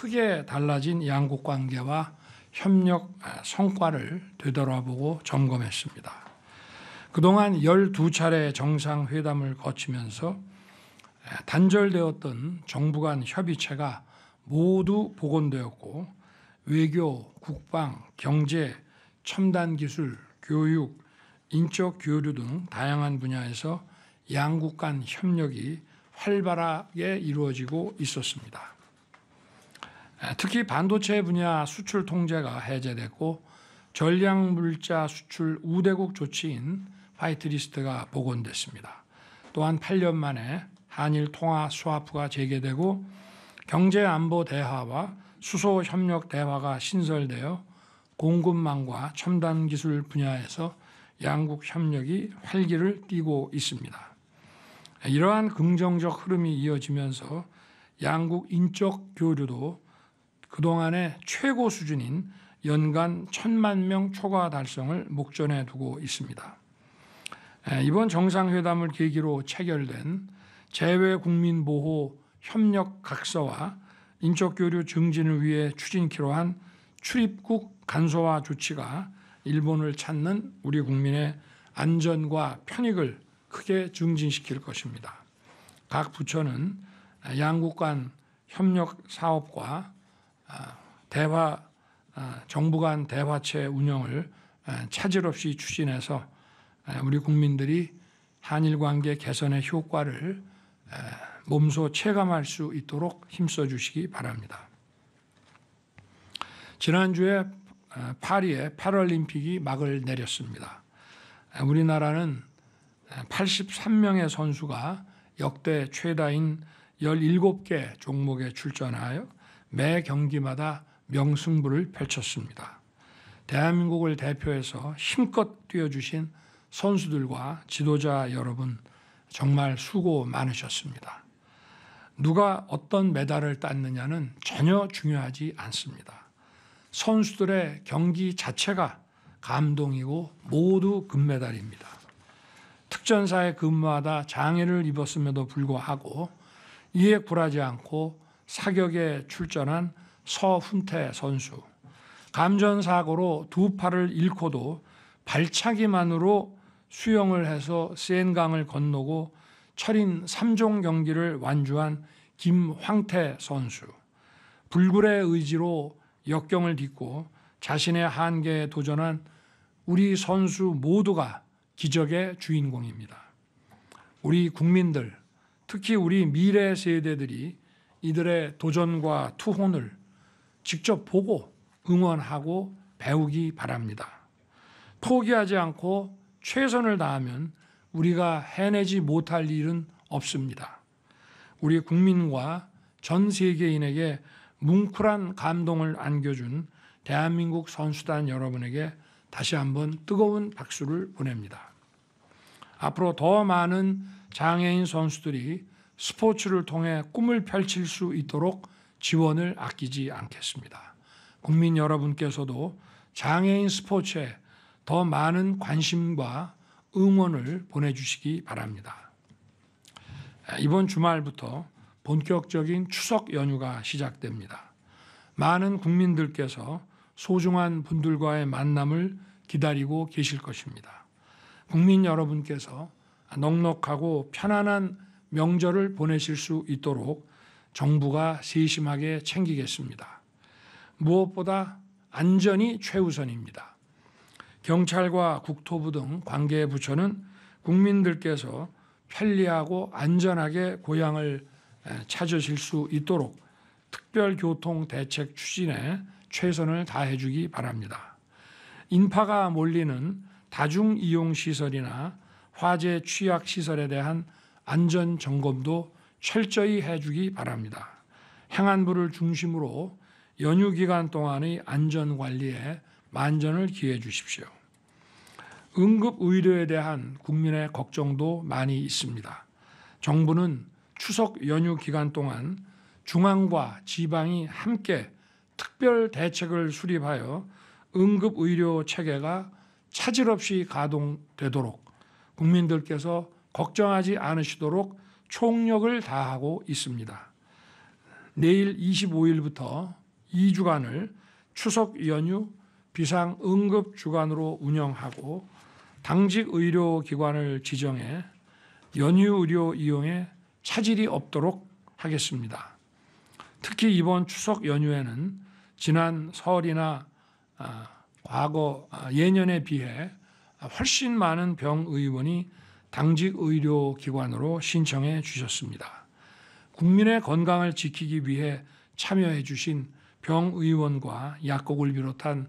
크게 달라진 양국 관계와 협력 아, 성과를 되돌아보고 점검했습니다. 그동안 12차례 정상회담을 거치면서 아, 단절되었던 정부 간 협의체가 모두 복원되었고 외교, 국방, 경제, 첨단 기술, 교육, 인적 교류 등 다양한 분야에서 양국 간 협력이 활발하게 이루어지고 있었습니다. 특히 반도체 분야 수출 통제가 해제됐고 전략 물자 수출 우대국 조치인 화이트리스트가 복원됐습니다. 또한 8년 만에 한일 통화 스와프가 재개되고 경제 안보 대화와 수소 협력 대화가 신설되어 공급망과 첨단 기술 분야에서 양국 협력이 활기를 띠고 있습니다. 이러한 긍정적 흐름이 이어지면서 양국 인적 교류도 그동안의 최고 수준인 연간 천만 명 초과 달성을 목전에 두고 있습니다. 이번 정상회담을 계기로 체결된 재외국민보호 협력 각서와 인적교류 증진을 위해 추진키로 한 출입국 간소화 조치가 일본을 찾는 우리 국민의 안전과 편익을 크게 증진시킬 것입니다. 각 부처는 양국 간 협력 사업과 아, 대화 아, 정부 간 대화체 운영을 아, 차질 없이 추진해서 우리 국민들이 한일 관계 개선의 효과를 몸소 체감할 수 있도록 힘써 주시기 바랍니다. 지난주에 파리에 패럴림픽이 막을 내렸습니다. 우리나라는 83명의 선수가 역대 최다인 17개 종목에 출전하여 매 경기마다 명승부를 펼쳤습니다. 대한민국을 대표해서 힘껏 뛰어주신 선수들과 지도자 여러분 정말 수고 많으셨습니다. 누가 어떤 메달을 땄느냐는 전혀 중요하지 않습니다. 선수들의 경기 자체가 감동이고 모두 금메달입니다. 특전사에 근무하다 장애를 입었음에도 불구하고 이에 굴하지 않고 사격에 출전한 서훈태 선수. 감전사고로 두 팔을 잃고도 발차기만으로 수영을 해서 센강을 건너고 철인 3종 경기를 완주한 김황태 선수. 불굴의 의지로 역경을 딛고 자신의 한계에 도전한 우리 선수 모두가 기적의 주인공입니다. 우리 국민들, 특히 우리 미래 세대들이 이들의 도전과 투혼을 직접 보고 응원하고 배우기 바랍니다. 포기하지 않고 최선을 다하면 우리가 해내지 못할 일은 없습니다. 우리 국민과 전 세계인에게 뭉클한 감동을 안겨준 대한민국 선수단 여러분에게 다시 한번 뜨거운 박수를 보냅니다. 앞으로 더 많은 장애인 선수들이 스포츠를 통해 꿈을 펼칠 수 있도록 지원을 아끼지 않겠습니다. 국민 여러분께서도 장애인 스포츠에 더 많은 관심과 응원을 보내주시기 바랍니다. 이번 주말부터 본격적인 추석 연휴가 시작됩니다. 많은 국민들께서 소중한 분들과의 만남을 기다리고 계실 것입니다. 국민 여러분께서 넉넉하고 편안한 명절을 보내실 수 있도록 정부가 세심하게 챙기겠습니다. 무엇보다 안전이 최우선입니다. 경찰과 국토부 등 관계 부처는 국민들께서 편리하고 안전하게 고향을 찾으실 수 있도록 특별교통 대책 추진에 최선을 다해 주기 바랍니다. 인파가 몰리는 다중이용시설이나 화재 취약시설에 대한 안전 점검도 철저히 해주기 바랍니다. 행안부를 중심으로 연휴 기간 동안의 안전 관리에 만전을 기해 주십시오. 응급 의료에 대한 국민의 걱정도 많이 있습니다. 정부는 추석 연휴 기간 동안 중앙과 지방이 함께 특별 대책을 수립하여 응급 의료 체계가 차질 없이 가동되도록 국민들께서 걱정하지 않으시도록 총력을 다하고 있습니다. 내일 25일부터 2주간을 추석 연휴 비상 응급 주간으로 운영하고 당직 의료 기관을 지정해 연휴 의료 이용에 차질이 없도록 하겠습니다. 특히 이번 추석 연휴에는 지난 설이나 아, 과거 아, 예년에 비해 훨씬 많은 병 의원이 당직 의료기관으로 신청해 주셨습니다. 국민의 건강을 지키기 위해 참여해 주신 병의원과 약국을 비롯한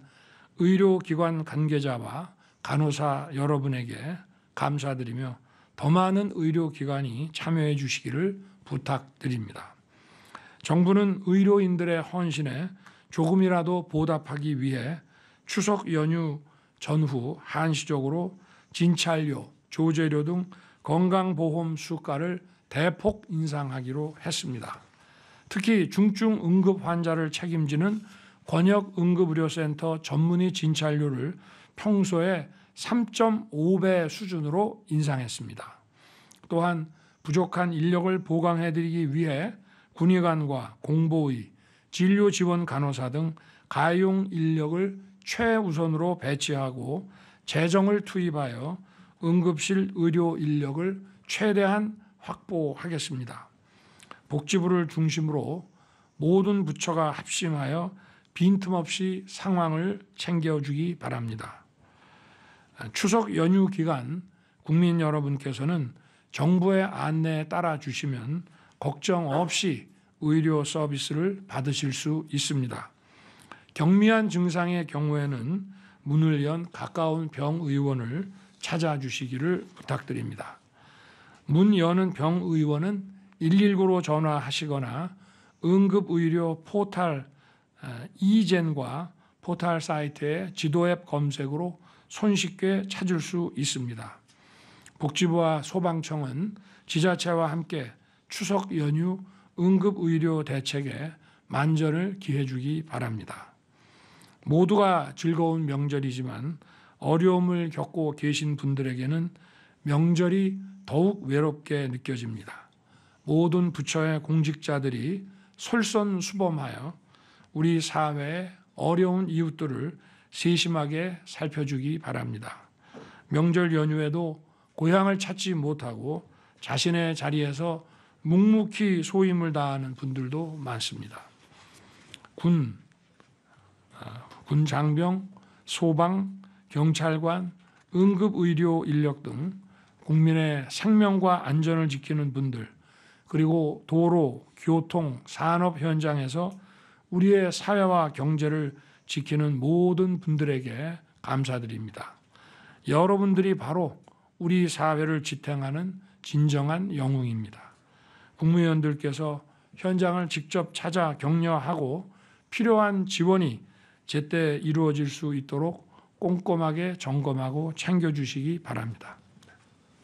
의료기관 관계자와 간호사 여러분에게 감사드리며 더 많은 의료기관이 참여해 주시기를 부탁드립니다. 정부는 의료인들의 헌신에 조금이라도 보답하기 위해 추석 연휴 전후 한시적으로 진찰료, 조재료 등 건강보험 수가를 대폭 인상하기로 했습니다. 특히 중증 응급 환자를 책임지는 권역 응급의료센터 전문의 진찰료를 평소에 3.5배 수준으로 인상했습니다. 또한 부족한 인력을 보강해드리기 위해 군의관과 공보의, 진료 지원 간호사 등 가용 인력을 최우선으로 배치하고 재정을 투입하여 응급실 의료 인력을 최대한 확보하겠습니다. 복지부를 중심으로 모든 부처가 합심하여 빈틈없이 상황을 챙겨주기 바랍니다. 추석 연휴 기간 국민 여러분께서는 정부의 안내에 따라 주시면 걱정 없이 의료 서비스를 받으실 수 있습니다. 경미한 증상의 경우에는 문을 연 가까운 병의원을 찾아주시기를 부탁드립니다. 문 여는 병 의원은 119로 전화하시거나 응급의료 포탈 어, 이젠과 포탈 사이트의 지도앱 검색으로 손쉽게 찾을 수 있습니다. 복지부와 소방청은 지자체와 함께 추석 연휴 응급의료 대책에 만전을 기해주기 바랍니다. 모두가 즐거운 명절이지만 어려움을 겪고 계신 분들에게는 명절이 더욱 외롭게 느껴집니다. 모든 부처의 공직자들이 솔선수범하여 우리 사회의 어려운 이웃들을 세심하게 살펴주기 바랍니다. 명절 연휴에도 고향을 찾지 못하고 자신의 자리에서 묵묵히 소임을 다하는 분들도 많습니다. 군, 아, 군 장병, 소방, 경찰관, 응급의료 인력 등 국민의 생명과 안전을 지키는 분들, 그리고 도로, 교통, 산업 현장에서 우리의 사회와 경제를 지키는 모든 분들에게 감사드립니다. 여러분들이 바로 우리 사회를 지탱하는 진정한 영웅입니다. 국무위원들께서 현장을 직접 찾아 격려하고 필요한 지원이 제때 이루어질 수 있도록 꼼꼼하게 점검하고 챙겨주시기 바랍니다.